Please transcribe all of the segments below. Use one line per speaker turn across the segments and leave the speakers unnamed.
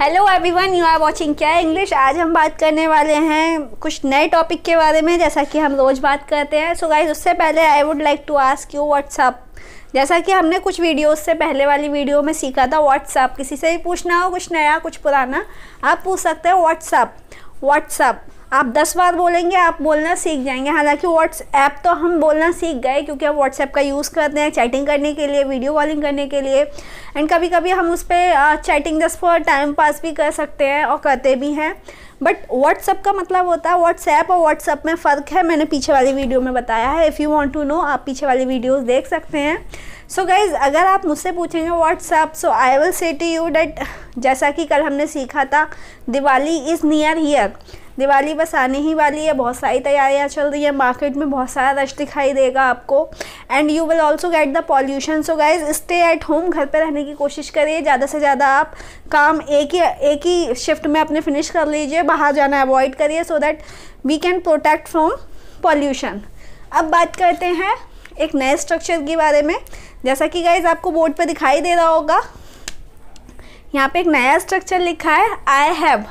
hello everyone you are watching क्या English आज हम बात करने वाले हैं कुछ नए टॉपिक के बारे में जैसा कि हम रोज़ बात करते हैं सो so गाइज उससे पहले I would like to ask you WhatsApp जैसा कि हमने कुछ वीडियोस से पहले वाली वीडियो में सीखा था व्हाट्सअप किसी से भी पूछना हो कुछ नया कुछ पुराना आप पूछ सकते हैं व्हाट्सअप व्हाट्सअप आप दस बार बोलेंगे आप बोलना सीख जाएंगे हालांकि व्हाट्सएप तो हम बोलना सीख गए क्योंकि हम व्हाट्सएप का यूज़ करते हैं चैटिंग करने के लिए वीडियो कॉलिंग करने के लिए एंड कभी कभी हम उस पर chatting just for time pass भी कर सकते हैं और करते भी हैं बट व्हाट्सएप का मतलब होता है व्हाट्सएप और व्हाट्सअप में फ़र्क है मैंने पीछे वाली वीडियो में बताया है if you want to know आप पीछे वाली वीडियोज़ देख सकते हैं सो so गाइज़ अगर आप मुझसे पूछेंगे what's up so I will say to you that जैसा कि कल हमने सीखा था Diwali is near here Diwali बस आने ही वाली है बहुत सारी तैयारियाँ चल रही है मार्केट में बहुत सारा रश दिखाई देगा आपको and you will also get the pollution so guys stay at home घर पर रहने की कोशिश करिए ज़्यादा से ज़्यादा आप काम एक ही एक ही शिफ्ट में अपने फिनिश कर लीजिए बाहर जाना अवॉइड करिए so that we can protect from pollution अब बात करते हैं एक नए स्ट्रक्चर के बारे में जैसा कि गाइज आपको बोर्ड पर दिखाई दे रहा होगा यहाँ पे एक नया स्ट्रक्चर लिखा है आई हैव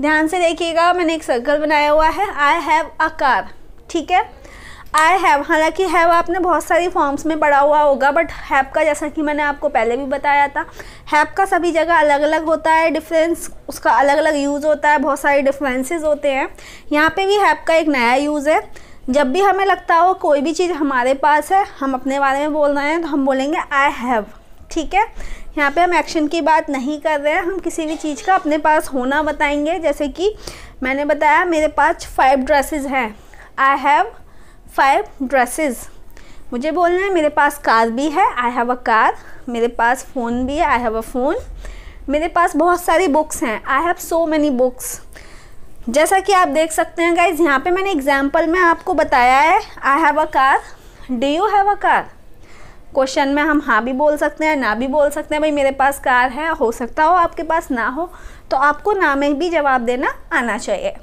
ध्यान से देखिएगा मैंने एक सर्कल बनाया हुआ है आई हैव अ कार ठीक है आई हैव हालांकि हैव आपने बहुत सारी फॉर्म्स में पढ़ा हुआ होगा बट हैव का जैसा कि मैंने आपको पहले भी बताया था हैव का सभी जगह अलग अलग होता है डिफरेंस उसका अलग अलग यूज़ होता है बहुत सारे डिफरेंसेस होते हैं यहाँ पे भी हैव का एक नया यूज़ है जब भी हमें लगता हो कोई भी चीज़ हमारे पास है हम अपने बारे में बोल रहे हैं तो हम बोलेंगे आई हैव ठीक है यहाँ पे हम एक्शन की बात नहीं कर रहे हैं हम किसी भी चीज़ का अपने पास होना बताएंगे जैसे कि मैंने बताया मेरे पास फाइव ड्रेसेस हैं आई हैव फाइव ड्रेसेस मुझे बोलना है मेरे पास कार भी है आई हैव अ कार मेरे पास फ़ोन भी है आई हैव अ फ़ोन मेरे पास बहुत सारी बुक्स हैं I have so many books जैसा कि आप देख सकते हैं गाइज यहाँ पे मैंने एग्जाम्पल में आपको बताया है I have a car do you have a car question में हम हाँ भी बोल सकते हैं ना भी बोल सकते हैं भाई मेरे पास कार है हो सकता हो आपके पास ना हो तो आपको ना में भी जवाब देना आना चाहिए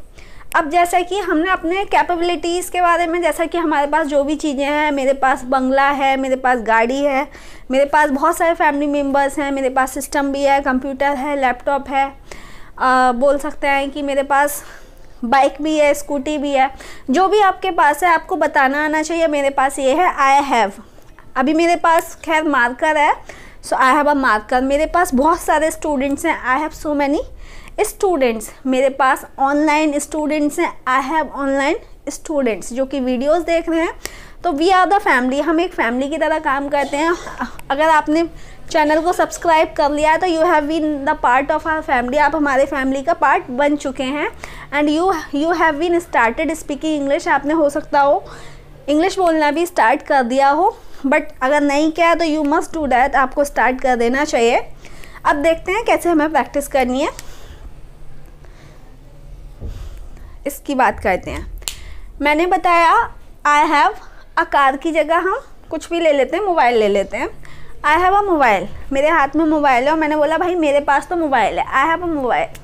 अब जैसा कि हमने अपने कैपेबिलिटीज़ के बारे में जैसा कि हमारे पास जो भी चीज़ें हैं मेरे पास बंगला है मेरे पास गाड़ी है मेरे पास बहुत सारे फैमिली मेम्बर्स हैं मेरे पास सिस्टम भी है कंप्यूटर है लैपटॉप है आ, बोल सकते हैं कि मेरे पास बाइक भी है स्कूटी भी है जो भी आपके पास है आपको बताना आना चाहिए मेरे पास ये है आई हैव अभी मेरे पास खैर मार्कर है सो आई हैव अ मार्कर मेरे पास बहुत सारे स्टूडेंट्स हैं I have so many students मेरे पास ऑनलाइन स्टूडेंट्स हैं आई हैव ऑनलाइन स्टूडेंट्स जो कि वीडियोस देख रहे हैं तो वी आर द फैमिली हम एक फैमिली की तरह काम करते हैं अगर आपने चैनल को सब्सक्राइब कर लिया है तो you have been the part of our family आप हमारे फैमिली का पार्ट बन चुके हैं and you you have been started speaking English आपने हो सकता हो इंग्लिश बोलना भी स्टार्ट कर दिया हो बट अगर नहीं किया तो यू मस्ट डू डैट आपको स्टार्ट कर देना चाहिए अब देखते हैं कैसे हमें प्रैक्टिस करनी है इसकी बात करते हैं मैंने बताया आई हैव अ कार की जगह हम कुछ भी ले लेते हैं मोबाइल ले लेते हैं आई हैव अ मोबाइल मेरे हाथ में मोबाइल है और मैंने बोला भाई मेरे पास तो मोबाइल है आई हैव अ मोबाइल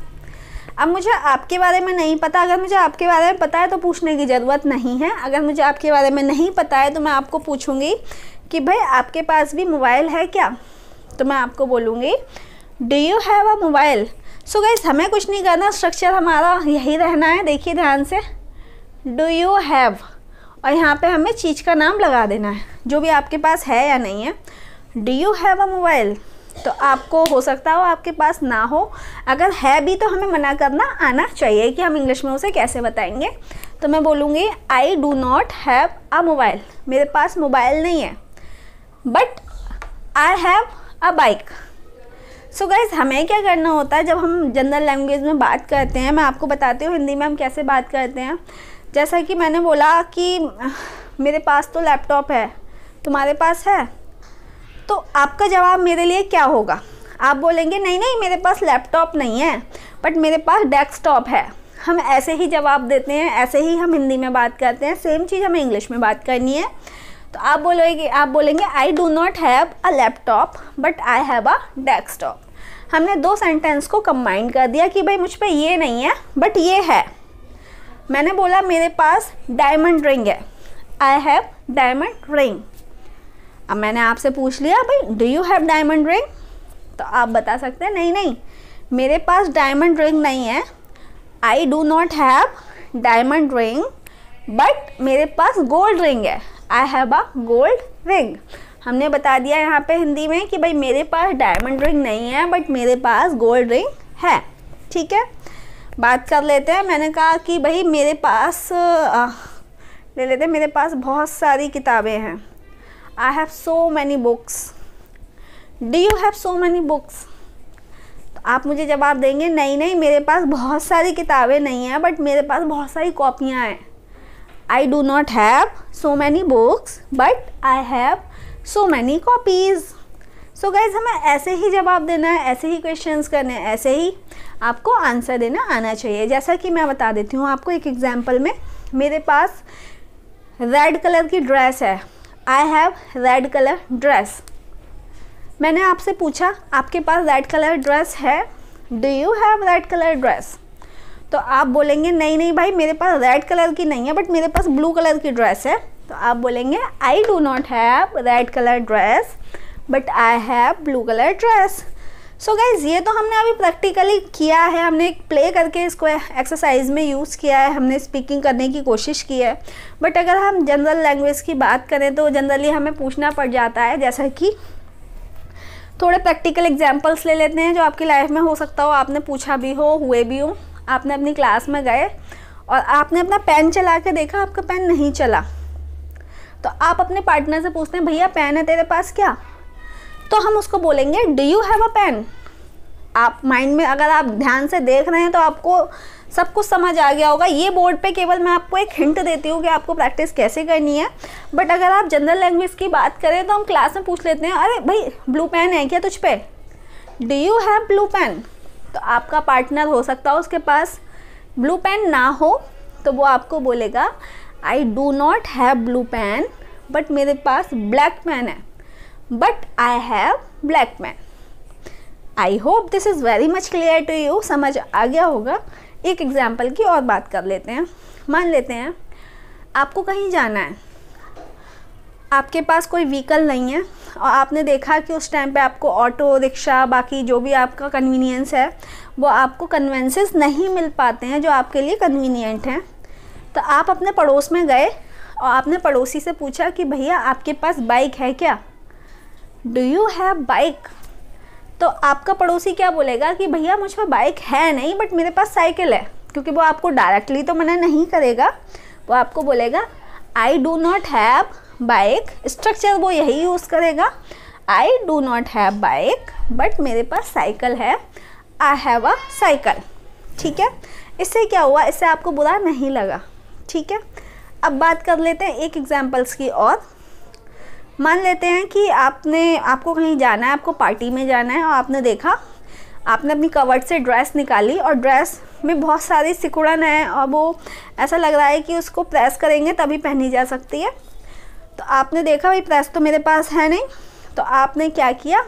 अब मुझे आपके बारे में नहीं पता अगर मुझे आपके बारे में पता है तो पूछने की ज़रूरत नहीं है अगर मुझे आपके बारे में नहीं पता है तो मैं आपको पूछूँगी कि भाई आपके पास भी मोबाइल है क्या तो मैं आपको बोलूँगी do you have a mobile so guys हमें कुछ नहीं करना स्ट्रक्चर हमारा यही रहना है देखिए ध्यान से डू यू हैव और यहाँ पे हमें चीज़ का नाम लगा देना है जो भी आपके पास है या नहीं है do you have a mobile तो आपको हो सकता हो आपके पास ना हो अगर है भी तो हमें मना करना आना चाहिए कि हम इंग्लिश में उसे कैसे बताएंगे तो मैं बोलूँगी I do not have a mobile मेरे पास मोबाइल नहीं है but I have a bike so guys हमें क्या करना होता है जब हम जनरल लैंग्वेज में बात करते हैं मैं आपको बताती हूँ हिंदी में हम कैसे बात करते हैं जैसा कि मैंने बोला कि मेरे पास तो लैपटॉप है तुम्हारे पास है तो आपका जवाब मेरे लिए क्या होगा आप बोलेंगे नहीं नहीं मेरे पास लैपटॉप नहीं है बट मेरे पास डेस्कटॉप है हम ऐसे ही जवाब देते हैं ऐसे ही हम हिंदी में बात करते हैं सेम चीज़ हमें इंग्लिश में बात करनी है तो आप बोलोगे आप बोलेंगे I do not have a laptop but I have a desktop हमने दो सेंटेंस को कंबाइन कर दिया कि भाई मुझ पर ये नहीं है बट ये है मैंने बोला मेरे पास डायमंड रिंग है आई हैव डायमंड रिंग अब मैंने आपसे पूछ लिया भाई do you have diamond ring तो आप बता सकते हैं नहीं नहीं मेरे पास डायमंड रिंग नहीं है I do not have diamond ring but मेरे पास गोल्ड रिंग है I have a gold ring हमने बता दिया यहाँ पे हिंदी में कि भाई मेरे पास डायमंड रिंग नहीं है बट मेरे पास गोल्ड रिंग है ठीक है बात कर लेते हैं मैंने कहा कि भाई मेरे पास आ, ले लेते हैं मेरे पास बहुत सारी किताबें हैं I have so many books do you have so many books तो आप मुझे जवाब देंगे नहीं नहीं मेरे पास बहुत सारी किताबें नहीं हैं बट मेरे पास बहुत सारी कॉपियाँ हैं I do not have so many books but I have so many copies so guys हमें ऐसे ही जवाब देना है ऐसे ही क्वेश्चंस करने हैं ऐसे ही आपको आंसर देना आना चाहिए जैसा कि मैं बता देती हूँ आपको एक एग्जाम्पल में मेरे पास रेड कलर की ड्रेस है I have red colour dress मैंने आपसे पूछा आपके पास रेड कलर ड्रेस है do you have red colour dress तो आप बोलेंगे नहीं नहीं भाई मेरे पास रेड कलर की नहीं है बट मेरे पास ब्लू कलर की ड्रेस है तो आप बोलेंगे I do not have red colour dress but I have blue colour dress so so guys ये तो हमने अभी प्रैक्टिकली किया है हमने प्ले करके इसको एक्सरसाइज में यूज़ किया है हमने स्पीकिंग करने की कोशिश की है बट अगर हम जनरल लैंग्वेज की बात करें तो जनरली हमें पूछना पड़ जाता है जैसा कि थोड़े प्रैक्टिकल एग्जाम्पल्स ले लेते हैं जो आपकी लाइफ में हो सकता हो आपने पूछा भी हो हुए भी हो आपने अपनी क्लास में गए और आपने अपना पेन चला के देखा आपका पेन नहीं चला तो आप अपने पार्टनर से पूछते हैं भैया पेन है तेरे पास क्या तो हम उसको बोलेंगे do you have a pen आप माइंड में अगर आप ध्यान से देख रहे हैं तो आपको सब कुछ समझ आ गया होगा ये बोर्ड पे केवल मैं आपको एक हिंट देती हूँ कि आपको प्रैक्टिस कैसे करनी है बट अगर आप जनरल लैंग्वेज की बात करें तो हम क्लास में पूछ लेते हैं अरे भाई ब्लू पेन है क्या तुझ पे do you have blue pen तो आपका पार्टनर हो सकता है उसके पास ब्लू पेन ना हो तो वो आपको बोलेगा I do not have blue pen but मेरे पास ब्लैक पेन है but I have black man I hope this is very much clear to you समझ आ गया होगा एक एग्जाम्पल की और बात कर लेते हैं मान लेते हैं आपको कहीं जाना है आपके पास कोई व्हीकल नहीं है और आपने देखा कि उस टाइम पे आपको ऑटो रिक्शा बाकी जो भी आपका कन्वीनियंस है वो आपको कन्वेंसेस नहीं मिल पाते हैं जो आपके लिए कन्वीनियंट हैं तो आप अपने पड़ोस में गए और आपने पड़ोसी से पूछा कि भैया आपके पास बाइक है क्या डू यू हैव बाइक तो आपका पड़ोसी क्या बोलेगा कि भैया मुझ पर बाइक है नहीं बट मेरे पास साइकिल है क्योंकि वो आपको डायरेक्टली तो मना नहीं करेगा वो आपको बोलेगा I do not have bike structure वो यही यूज़ करेगा I do not have bike but मेरे पास साइकिल है आई हैव अ साइकिल ठीक है इससे क्या हुआ इससे आपको बुरा नहीं लगा ठीक है अब बात कर लेते हैं एक एग्जाम्पल्स की और मान लेते हैं कि आपने आपको कहीं जाना है आपको पार्टी में जाना है और आपने देखा आपने अपनी कवर्ड से ड्रेस निकाली और ड्रेस में बहुत सारी सिकुड़न है और वो ऐसा लग रहा है कि उसको प्रेस करेंगे तभी पहनी जा सकती है तो आपने देखा भाई प्रेस तो मेरे पास है नहीं तो आपने क्या किया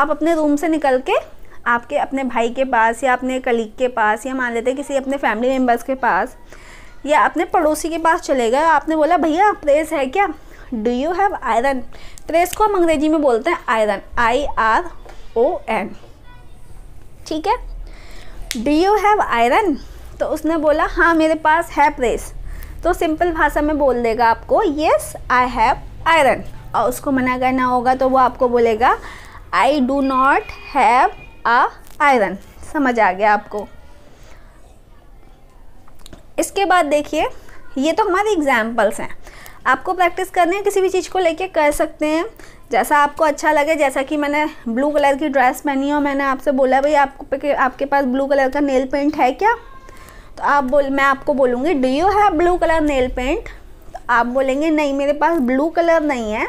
आप अपने रूम से निकल के आपके अपने भाई के पास या अपने कलीग के पास या मान लेते किसी अपने फैमिली मेम्बर्स के पास या अपने पड़ोसी के पास चले गए आपने बोला भैया प्रेस है क्या do you have iron press को हम अंग्रेजी में बोलते हैं iron I R O N ठीक है डू यू हैव आयरन तो उसने बोला हाँ मेरे पास है प्रेस तो सिंपल भाषा में बोल देगा आपको येस आई हैव आयरन और उसको मना करना होगा तो वो आपको बोलेगा I do not have a iron समझ आ गया आपको इसके बाद देखिए ये तो हमारे एग्जाम्पल्स हैं आपको प्रैक्टिस करनी है किसी भी चीज़ को लेके कर सकते हैं जैसा आपको अच्छा लगे जैसा कि मैंने ब्लू कलर की ड्रेस पहनी है और मैंने आपसे बोला भाई आपको आपके पास ब्लू कलर का नेल पेंट है क्या तो आप बोल मैं आपको बोलूँगी do you have blue colour nail paint तो आप बोलेंगे नहीं मेरे पास ब्लू कलर नहीं है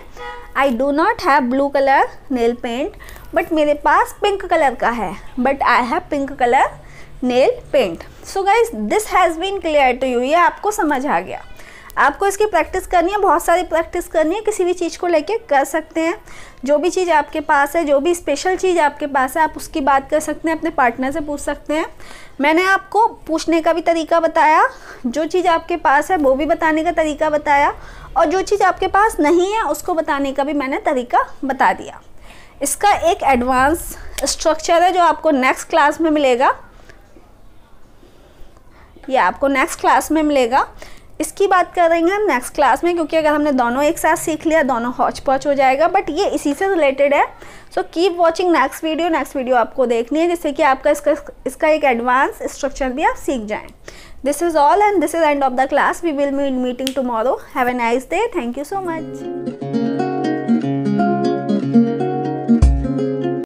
I do not have blue colour nail paint but मेरे पास पिंक कलर का है but I have pink colour nail paint so guys this has been clear to you ये आपको समझ आ गया आपको इसकी प्रैक्टिस करनी है बहुत सारी प्रैक्टिस करनी है किसी भी चीज़ को लेके कर सकते हैं जो भी चीज़ आपके पास है जो भी स्पेशल चीज़ आपके पास है आप उसकी बात कर सकते हैं अपने पार्टनर से पूछ सकते हैं मैंने आपको पूछने का भी तरीका बताया जो चीज़ आपके पास है वो भी बताने का तरीका बताया और जो चीज़ आपके पास नहीं है उसको बताने का भी मैंने तरीका बता दिया इसका एक एडवांस स्ट्रक्चर है जो आपको नेक्स्ट क्लास में मिलेगा ये आपको नेक्स्ट क्लास में मिलेगा इसकी बात करेंगे हम नेक्स्ट क्लास में क्योंकि अगर हमने दोनों एक साथ सीख लिया दोनों हॉच पॉच हो जाएगा बट ये इसी से रिलेटेड है so keep watching next video next video आपको देखनी है जिससे कि आपका इसका इसका एक एडवांस स्ट्रक्चर भी आप सीख जाएँ this is all and this is end of the class we will meet meeting tomorrow have a nice day thank you so much